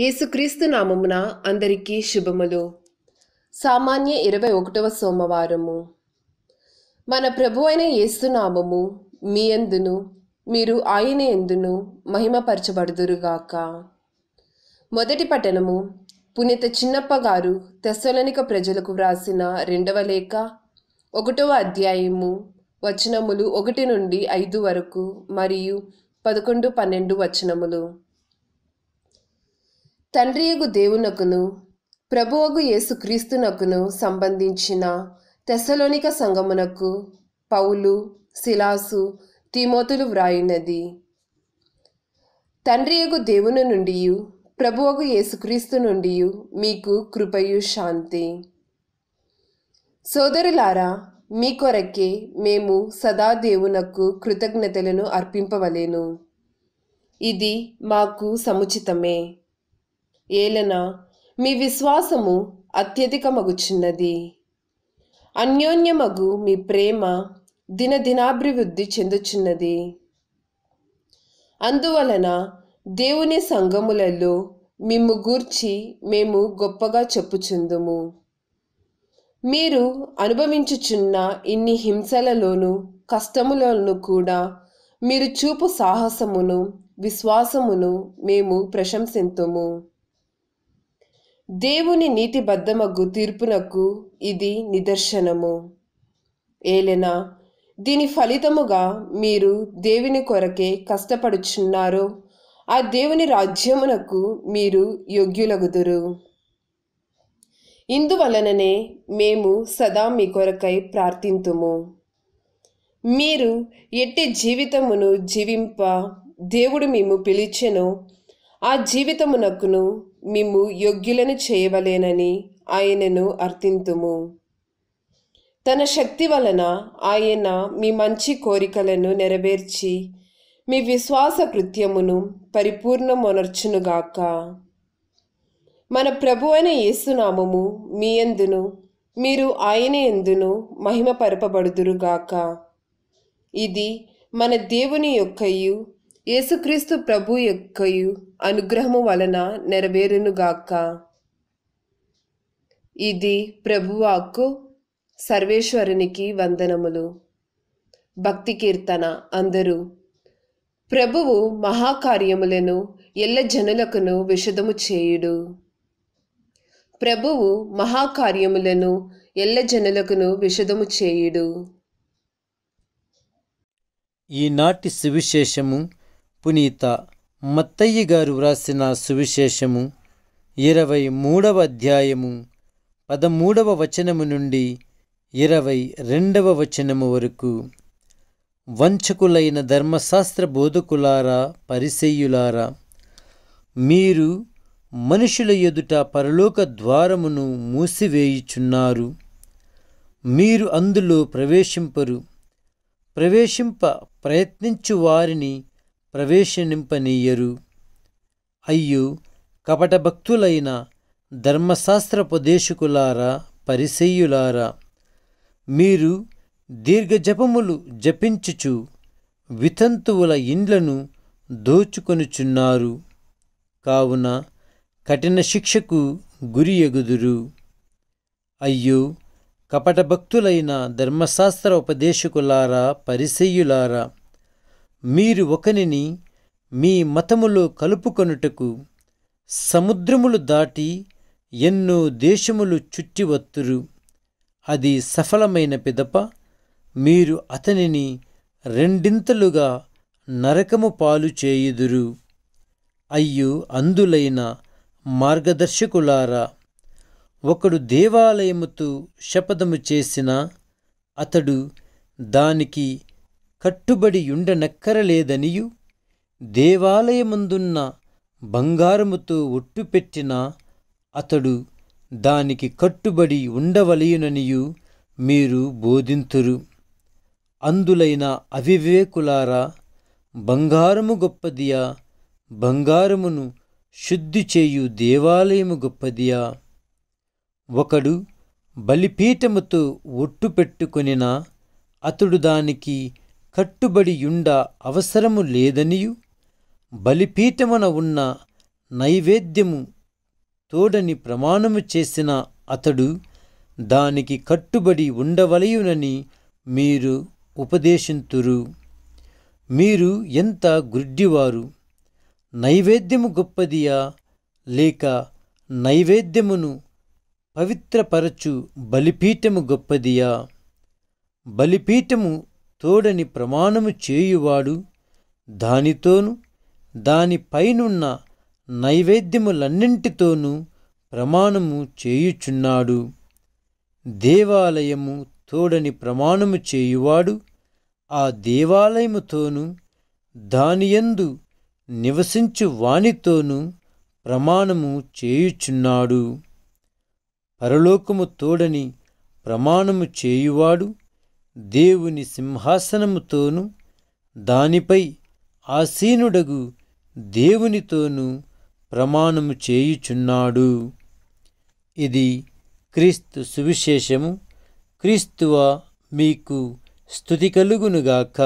యేసుక్రీస్తు నామమున అందరికీ శుభములు సామాన్య ఇరవై ఒకటవ సోమవారము మన ప్రభు అయిన యేసునామము మీ అందును మీరు ఆయన ఎందును మహిమపరచబడుదురుగాక మొదటి పట్టణము పునీత చిన్నప్ప గారు తెస్సలనిక ప్రజలకు వ్రాసిన రెండవ లేఖ ఒకటవ అధ్యాయము వచనములు ఒకటి నుండి ఐదు వరకు మరియు పదకొండు పన్నెండు వచనములు తండ్రియగు దేవునకును ప్రభువగు యేసుక్రీస్తునకును సంబంధించిన తెసలోనిక సంగమునకు పౌలు శిలాసు తిమోతులు వ్రాయినది తండ్రియగు దేవుని నుండి ప్రభువగు యేసుక్రీస్తు నుండి మీకు కృపయు శాంతి సోదరులారా మీ కొరకే మేము సదా దేవునకు కృతజ్ఞతలను అర్పింపవలేను ఇది మాకు సముచితమే ఏలన మీ విశ్వాసము అత్యధికమగుచున్నది అన్యోన్యమగు మీ ప్రేమ దినదినాభివృద్ధి చెందుచున్నది అందువలన దేవుని సంగములలో మిమ్ము గూర్చి మేము గొప్పగా చెప్పుచుందుము మీరు అనుభవించుచున్న ఇన్ని హింసలలోనూ కష్టములను కూడా మీరు చూపు సాహసమును విశ్వాసమును మేము ప్రశంసింతుము దేవుని నీతి బద్దమగ్గు తీర్పునకు ఇది నిదర్శనము ఏలెనా దీని ఫలితముగా మీరు దేవుని కొరకే కష్టపడుచున్నారో ఆ దేవుని రాజ్యమునకు మీరు యోగ్యులగుదురు ఇందువలననే మేము సదా మీ కొరకై ప్రార్థింతుము మీరు ఎట్టి జీవితమును జీవింప దేవుడు మేము పిలిచెను ఆ జీవితమునకును మిమ్ము యోగ్యులను చేయవలేనని ఆయనను అర్థింతుము తన శక్తి వలన ఆయన మీ మంచి కోరికలను నెరవేర్చి మీ విశ్వాస కృత్యమును పరిపూర్ణమొనర్చునుగాక మన ప్రభు అయిన యేసునామము మీ ఎందును మీరు ఆయన ఎందును మహిమపరపబడుదురుగాక ఇది మన దేవుని యొక్కయు యేసుక్రీస్తు ప్రభు యొక్కయు అనుగ్రహము వలన నెరవేరునుగాక ఇది ప్రభువాకు సర్వేశ్వరునికి వందనములు భక్తి కీర్తన అందరూ ప్రభువు మహాకార్యములను ఎల్ల జనులకును విషదము చేయుడు ప్రభువు మహాకార్యములను ఎల్ల జనులకును విషదము చేయుడు ఈనాటి సువిశేషము పునీత మత్తయ్య గారు వ్రాసిన సువిశేషము ఇరవై మూడవ అధ్యాయము పదమూడవ వచనము నుండి ఇరవై రెండవ వచనము వరకు వంచకులైన ధర్మశాస్త్ర బోధకులారా పరిసెయ్యులారా మీరు మనుషుల ఎదుట పరలోక ద్వారమును మూసివేయుచున్నారు మీరు అందులో ప్రవేశింపరు ప్రవేశింప ప్రయత్నించు వారిని ప్రవేశనింపనీయరు అయ్యో కపట భక్తులైన ధర్మశాస్త్రపదేశకులారా పరిసేయులారా మీరు దీర్ఘజపములు జపించుచు వితంతువుల ఇండ్లను దోచుకొనుచున్నారు కావున కఠిన శిక్షకు గురి ఎగుదురు అయ్యో కపటభక్తులైన ధర్మశాస్త్ర ఉపదేశకులారా పరిసెయ్యులారా మీరు ఒకనిని మీ మతములో కలుపుకొనుటకు సముద్రములు దాటి ఎన్నో దేశములు చుట్టివత్తురు అది సఫలమైన పిదప మీరు అతనిని రెండింతలుగా నరకము పాలు చేయుదురు అయ్యో అందులైన మార్గదర్శకులారా ఒకడు దేవాలయముతో శపథము చేసిన అతడు దానికి కట్టుబడియుండనక్కరలేదనియు దేవాలయముందున్న బంగారముతో ఒట్టుపెట్టిన అతడు దానికి కట్టుబడి ఉండవలయుననియు మీరు బోధింతురు అందులైన అవివేకులారా బంగారము గొప్పదియా బంగారమును శుద్ధి చేయు దేవాలయము గొప్పదియా ఒకడు బలిపీఠముతో ఒట్టు పెట్టుకొనినా అతడు దానికి కట్టుబడియుండ అవసరము లేదనియు బలిపీఠమున ఉన్న నైవేద్యము తోడని ప్రమాణము చేసిన అతడు దానికి కట్టుబడి ఉండవలయునని మీరు ఉపదేశింతురు మీరు ఎంత గుడ్డివారు నైవేద్యము గొప్పదియా లేక నైవేద్యమును పవిత్రపరచు బలిపీఠము గొప్పదియా బలిపీఠము తోడని ప్రమాణము చేయువాడు దానితోనూ దానిపైనున్న నైవేద్యములన్నింటితోనూ ప్రమాణము చేయుచున్నాడు దేవాలయము తోడని ప్రమాణము చేయువాడు ఆ దేవాలయముతోనూ దానియందు నివసించు వానితోనూ ప్రమాణము చేయుచున్నాడు పరలోకము తోడని ప్రమాణము చేయువాడు దేవుని సింహాసనముతోనూ దానిపై ఆసీనుడగు దేవునితోనూ ప్రమాణము చేయుచున్నాడు ఇది క్రీస్తు సువిశేషము క్రీస్తువ మీకు స్థుతి కలుగునుగాక